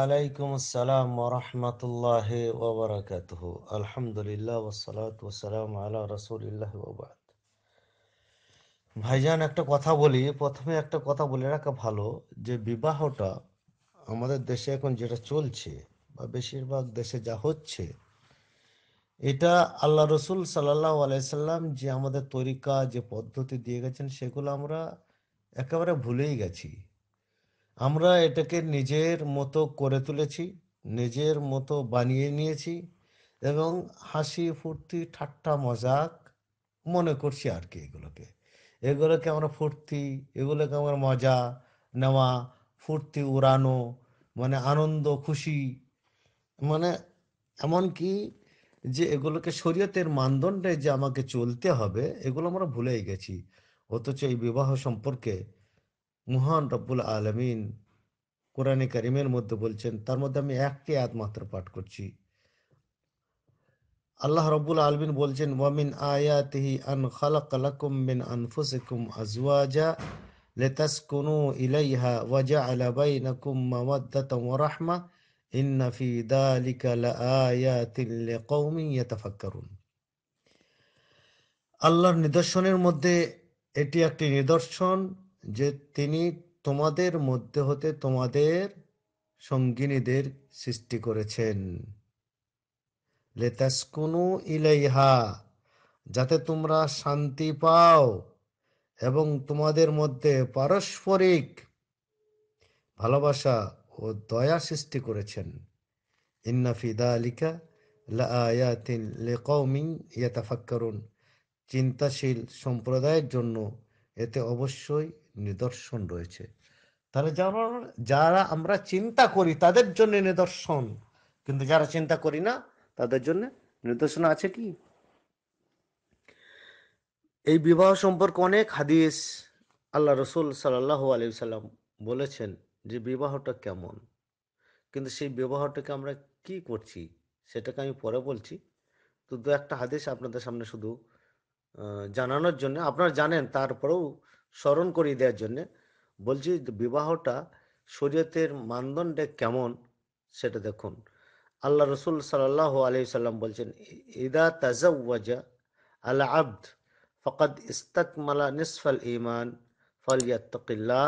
আলাইকুম আসসালাম রহমতুল্লাহ ওবরাকাত আলহামদুলিল্লাহ ওসালাত ওসালাম আলা রসুলিল্লাহ ওবাদ ভাইজান একটা কথা বলি প্রথমে একটা কথা বলে রাখা ভালো যে বিবাহটা আমাদের দেশে এখন যেটা চলছে বা বেশিরভাগ দেশে যা হচ্ছে এটা আল্লাহ রসুল সাল্লাহ আলাইসাল্লাম যে আমাদের তরিকা যে পদ্ধতি দিয়ে গেছেন সেগুলো আমরা একেবারে ভুলেই গেছি আমরা এটাকে নিজের মতো করে তুলেছি নিজের মতো বানিয়ে নিয়েছি এবং হাসি ফুর্তি ঠাট্টা মজাক মনে করছি আর কি এগুলোকে এগুলোকে আমরা ফুর্তি এগুলোকে আমরা মজা নেওয়া ফুর্তি উড়ানো মানে আনন্দ খুশি মানে এমন কি যে এগুলোকে শরীয়তের মানদণ্ডে যে আমাকে চলতে হবে এগুলো আমরা ভুলেই গেছি অথচ এই বিবাহ সম্পর্কে মহান রব্বুল আলমিন কোরআনে কারিমের মধ্যে বলছেন তার মধ্যে আমি একটি আয়াত পাঠ করছি আল্লাহ রব্বুল আলমিন বলছেন ওয়ামিন আয়াতিহি আন খালাকালাকুম মিন আনফুসিকুম আজওয়াজা লিতাসকুনু ইলাইহা ওয়া জাআলা বাইনাকুম মাওয়াদ্দাতাও ওয়া রাহমা ইন্না ফি যালিকা লাআয়াতিন লিকাওমিন ইয়াতাফাক্কারুন আল্লাহর নিদর্শনের মধ্যে এটি একটি নিদর্শন যে তিনি তোমাদের মধ্যে হতে তোমাদের সঙ্গিনীদের সৃষ্টি করেছেন লেতাসকুনু ইলাইহা যাতে তোমরা শান্তি পাও এবং তোমাদের মধ্যে পারস্পরিক ভালোবাসা ও দয়া সৃষ্টি করেছেন ইন্নাফিদা আলিকা লায়াতিন লেকমিং ইয়াতাফাক্কারুন চিন্তাশীল সম্প্রদায়ের জন্য এতে অবশ্যই নিদর্শন রয়েছে তাহলে যারা যারা আমরা চিন্তা করি তাদের জন্য নিদর্শন কিন্তু যারা চিন্তা করি না তাদের জন্য নিদর্শন আছে কি এই বিবাহ সম্পর্কে অনেক হাদিস আল্লাহ রসুল সাল্লাহ আলী সাল্লাম বলেছেন যে বিবাহটা কেমন কিন্তু সেই বিবাহটাকে আমরা কি করছি সেটাকে আমি পরে বলছি তো দু একটা হাদিস আপনাদের সামনে শুধু জানানোর জন্য আপনারা জানেন তারপরেও স্মরণ করিয়ে দেওয়ার জন্যে বলছি বিবাহটা শরীয়তের মানদণ্ডে কেমন সেটা দেখুন আল্লাহ রসুল সাল আলি সাল্লাম বলছেন ইদা তাজাউজা আল্লাহ আব্দ ফকদ ইস্তাকমালা নিসফল ইমান ফলিয়াত্তকিল্লাহ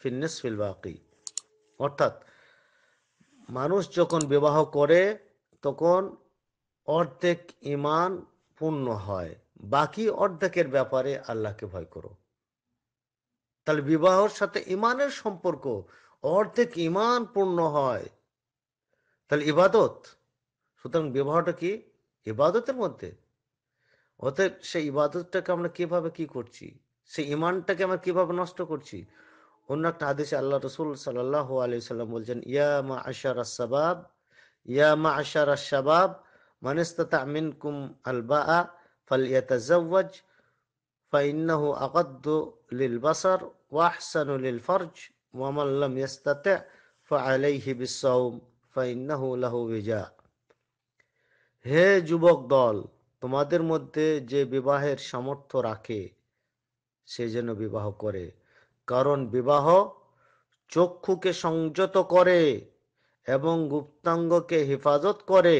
ফিনিসফিল বাকি অর্থাৎ মানুষ যখন বিবাহ করে তখন অর্ধেক ইমান পূর্ণ হয় বাকি অর্ধেকের ব্যাপারে আল্লাহকে ভয় করো তাহলে বিবাহর সাথে ইমানের সম্পর্ক অর্ধেক ইমান পূর্ণ হয় তাহলে ইবাদত সুতরাং বিবাহটা কি ইবাদতের মধ্যে অতএব সেই ইবাদতটাকে আমরা কিভাবে কি করছি সেই ইমানটাকে আমরা কিভাবে নষ্ট করছি অন্য একটা আদেশ আল্লাহ রসুল সাল্লাহ আলিয়াল্লাম বলছেন ইয়া মা আশার সাবাব ইয়া মা আশার সাবাব মানিস্তা মিনকুম আলবা فليتزوج فإنه للبصر وأحسن للفرج ومن لم يستطع فعليه بالصوم فإنه له وجاء হে যুবক দল তোমাদের মধ্যে যে বিবাহের সামর্থ্য রাখে সে যেন বিবাহ করে কারণ বিবাহ চক্ষুকে সংযত করে এবং গুপ্তাঙ্গকে হেফাজত করে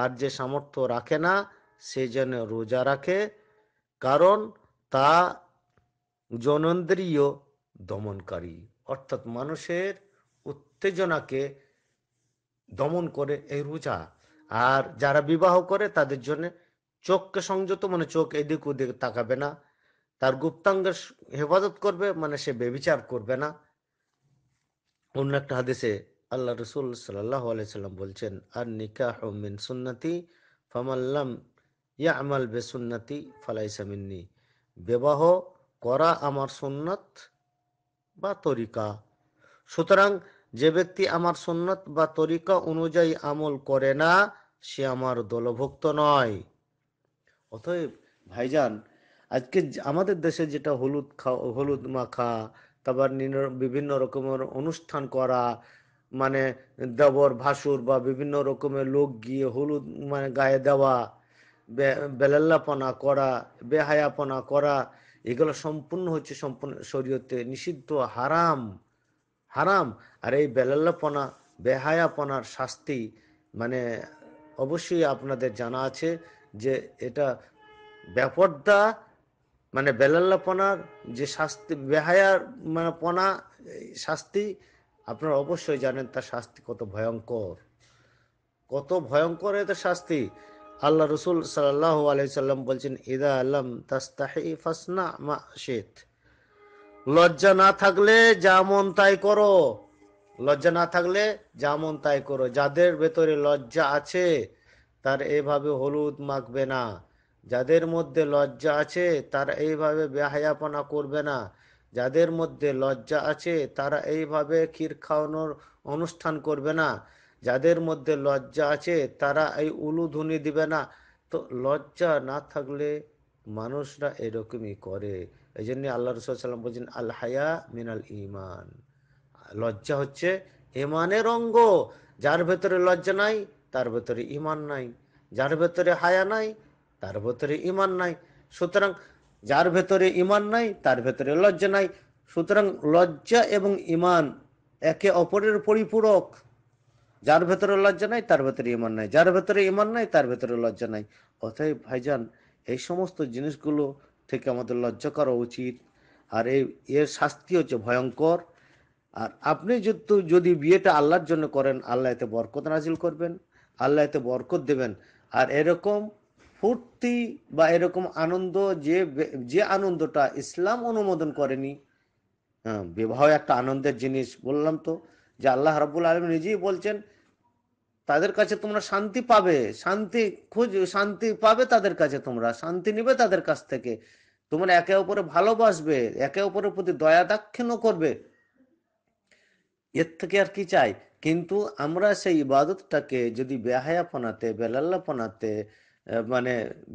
আর যে সামর্থ্য রাখে না সে যেন রোজা রাখে কারণ তা জনন্দ্রীয় দমনকারী অর্থাৎ মানুষের উত্তেজনাকে দমন করে এই রোজা আর যারা বিবাহ করে তাদের জন্য চোখকে সংযত মানে চোখ এদিক ওদিক তাকাবে না তার গুপ্তাঙ্গের হেফাজত করবে মানে সে বেবিচার করবে না অন্য একটা হাদিসে আল্লাহ রসুল সাল্লাহ আলাইসাল্লাম বলছেন আর নিকাহ মিন সুন্নতি ফামাল্লাম ইয়ামাল আমাল বেসুন্নাতি ফালাইসামিননি বিবাহ করা আমার সুন্নাত বা তরিকা সুতরাং যে ব্যক্তি আমার সুন্নত বা তরিকা অনুযায়ী আমল করে না সে আমার দলভুক্ত নয় অতএব ভাইজান আজকে আমাদের দেশে যেটা হলুদ খাওয়া হলুদ মাখা তারপর বিভিন্ন রকমের অনুষ্ঠান করা মানে দেবর ভাসুর বা বিভিন্ন রকমের লোক গিয়ে হলুদ মানে গায়ে দেওয়া বেলাল্লাপনা করা বেহায়াপনা করা এগুলো সম্পূর্ণ হচ্ছে সম্পূর্ণ শরীয়তে নিষিদ্ধ হারাম হারাম আর এই বেলাল্লাপনা বেহায়াপনার শাস্তি মানে অবশ্যই আপনাদের জানা আছে যে এটা ব্যাপারটা মানে বেলাল্লাপনার যে শাস্তি বেহায়ার মানে পনা শাস্তি আপনারা অবশ্যই জানেন তার শাস্তি কত ভয়ঙ্কর কত ভয়ঙ্কর এটা শাস্তি আল্লাহ রসুল সাল্লাহ আলাইসাল্লাম বলছেন ইদা আল্লাম তাস্তাহি ফাসনা মা লজ্জা না থাকলে যা মন তাই করো লজ্জা না থাকলে যা মন তাই করো যাদের ভেতরে লজ্জা আছে তার এইভাবে হলুদ মাখবে না যাদের মধ্যে লজ্জা আছে তারা এইভাবে বেহায়াপনা করবে না যাদের মধ্যে লজ্জা আছে তারা এইভাবে ক্ষীর খাওয়ানোর অনুষ্ঠান করবে না যাদের মধ্যে লজ্জা আছে তারা এই উলুধুনি দিবে না তো লজ্জা না থাকলে মানুষরা এরকমই করে এই জন্য আল্লাহ রসুল্লাম বলছেন আল হায়া মিনাল ইমান লজ্জা হচ্ছে ইমানের অঙ্গ যার ভেতরে লজ্জা নাই তার ভেতরে ইমান নাই যার ভেতরে হায়া নাই তার ভেতরে ইমান নাই সুতরাং যার ভেতরে ইমান নাই তার ভেতরে লজ্জা নাই সুতরাং লজ্জা এবং ইমান একে অপরের পরিপূরক যার ভেতরে লজ্জা নাই তার ভেতরে ইমান নাই যার ভেতরে ইমান নাই তার ভেতরে লজ্জা নাই অতএব ভাইজান এই সমস্ত জিনিসগুলো থেকে আমাদের লজ্জা করা উচিত আর এই এর শাস্তি হচ্ছে ভয়ঙ্কর আর আপনি যদি বিয়েটা আল্লাহর জন্য করেন আল্লাহ এতে বরকত নাজিল করবেন আল্লাহ এতে বরকত দেবেন আর এরকম ফুর্তি বা এরকম আনন্দ যে যে আনন্দটা ইসলাম অনুমোদন করেনি হ্যাঁ বিবাহ একটা আনন্দের জিনিস বললাম তো যে আল্লাহ রাবুল আলম নিজেই বলছেন তাদের কাছে তোমরা শান্তি পাবে শান্তি খুঁজ শান্তি পাবে তাদের কাছে তোমরা শান্তি নিবে তাদের কাছ থেকে তোমরা একে অপরে ভালোবাসবে একে অপরের প্রতি দয়া দাক্ষিণ্য করবে এর থেকে আর কি চাই কিন্তু আমরা সেই ইবাদতটাকে যদি বেহায়া বেলাল্লা বেলাল্লাপনাতে মানে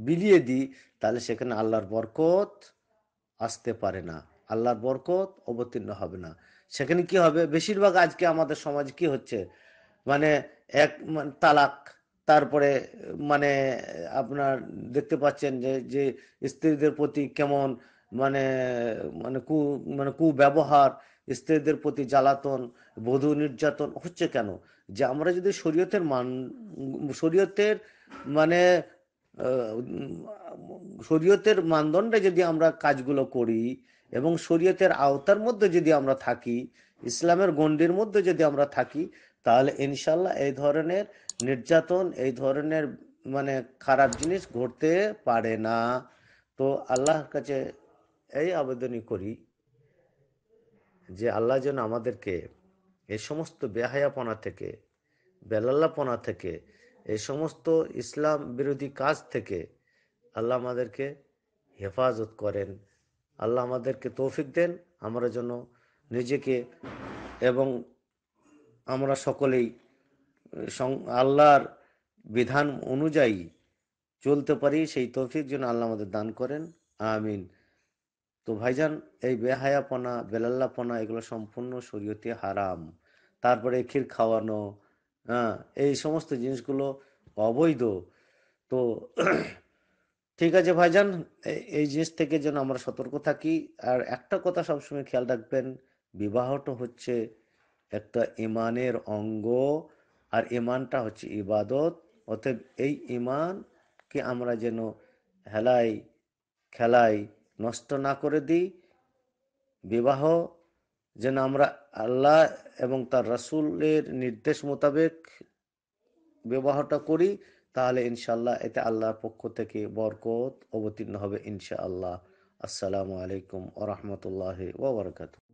বিলিয়ে দিই তাহলে সেখানে আল্লাহর বরকত আসতে পারে না আল্লাহর বরকত অবতীর্ণ হবে না সেখানে কি হবে বেশিরভাগ আজকে আমাদের সমাজ কি হচ্ছে মানে এক তালাক তারপরে মানে আপনার দেখতে পাচ্ছেন যে যে স্ত্রীদের প্রতি কেমন মানে মানে কু মানে কুব্যবহার স্ত্রীদের প্রতি জ্বালাতন বধূ নির্যাতন হচ্ছে কেন যে আমরা যদি শরীয়তের মান শরীয়তের মানে শরীয়তের মানদণ্ডে যদি আমরা কাজগুলো করি এবং শরীয়তের আওতার মধ্যে যদি আমরা থাকি ইসলামের গণ্ডির মধ্যে যদি আমরা থাকি তাহলে ইনশাল্লাহ এই ধরনের নির্যাতন এই ধরনের মানে খারাপ জিনিস ঘটতে পারে না তো আল্লাহর কাছে এই আবেদনই করি যে আল্লাহ যেন আমাদেরকে এই সমস্ত বেহায়াপনা থেকে বেলাল্লাপনা থেকে এই সমস্ত ইসলাম বিরোধী কাজ থেকে আল্লাহ আমাদেরকে হেফাজত করেন আল্লাহ আমাদেরকে তৌফিক দেন আমরা যেন নিজেকে এবং আমরা সকলেই আল্লাহর বিধান অনুযায়ী চলতে পারি সেই তৌফিক যেন আল্লাহ আমাদের দান করেন আমিন তো ভাইজান এই বেহায়াপনা বেলাল্লাপনা এগুলো সম্পূর্ণ শরীয়তে হারাম তারপরে ক্ষীর খাওয়ানো হ্যাঁ এই সমস্ত জিনিসগুলো অবৈধ তো ঠিক আছে ভাইজান এই জিনিস থেকে যেন আমরা সতর্ক থাকি আর একটা কথা সবসময় খেয়াল রাখবেন বিবাহটা হচ্ছে একটা ইমানের অঙ্গ আর ইমানটা হচ্ছে ইবাদত অতএব এই ইমানকে আমরা যেন হেলাই খেলাই নষ্ট না করে দিই বিবাহ যেন আমরা আল্লাহ এবং তার রাসুলের নির্দেশ মোতাবেক বিবাহটা করি তাহলে ইনশাল্লাহ এতে আল্লাহর পক্ষ থেকে বরকত অবতীর্ণ হবে ইনশাআল্লাহ আসসালামু আলাইকুম ওরহমতুল্লাহ ওবরকাত